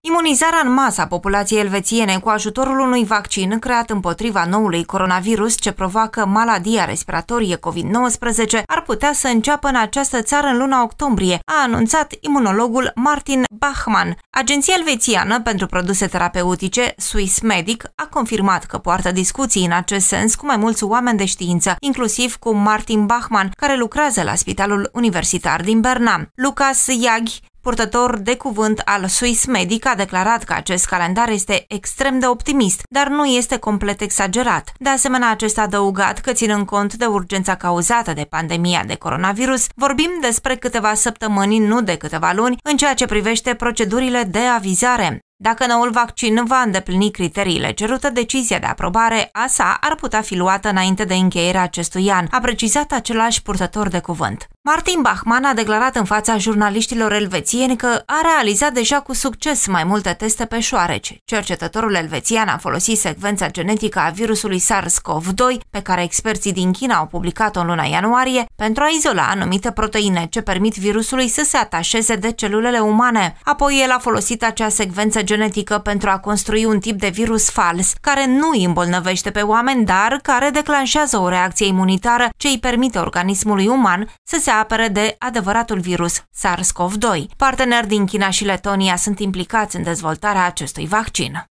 Imunizarea în masă a populației elvețiene cu ajutorul unui vaccin creat împotriva noului coronavirus ce provoacă maladia respiratorie COVID-19 ar putea să înceapă în această țară în luna octombrie, a anunțat imunologul Martin Bachmann. Agenția elvețiană pentru produse terapeutice, Swiss Medic, a confirmat că poartă discuții în acest sens cu mai mulți oameni de știință, inclusiv cu Martin Bachmann, care lucrează la Spitalul Universitar din Berna. Lucas Iaghi, Purtător de cuvânt al Swiss Medic a declarat că acest calendar este extrem de optimist, dar nu este complet exagerat. De asemenea, acesta a adăugat că ținând cont de urgența cauzată de pandemia de coronavirus, vorbim despre câteva săptămâni, nu de câteva luni, în ceea ce privește procedurile de avizare. Dacă noul vaccin va îndeplini criteriile cerute, decizia de aprobare a sa ar putea fi luată înainte de încheierea acestui an, a precizat același purtător de cuvânt. Martin Bachmann a declarat în fața jurnaliștilor elvețieni că a realizat deja cu succes mai multe teste pe șoareci. Cercetătorul elvețian a folosit secvența genetică a virusului SARS-CoV-2, pe care experții din China au publicat-o în luna ianuarie, pentru a izola anumite proteine ce permit virusului să se atașeze de celulele umane. Apoi el a folosit acea secvență genetică pentru a construi un tip de virus fals, care nu îi îmbolnăvește pe oameni, dar care declanșează o reacție imunitară ce îi permite organismului uman să se apere de adevăratul virus SARS-CoV-2. Parteneri din China și Letonia sunt implicați în dezvoltarea acestui vaccin.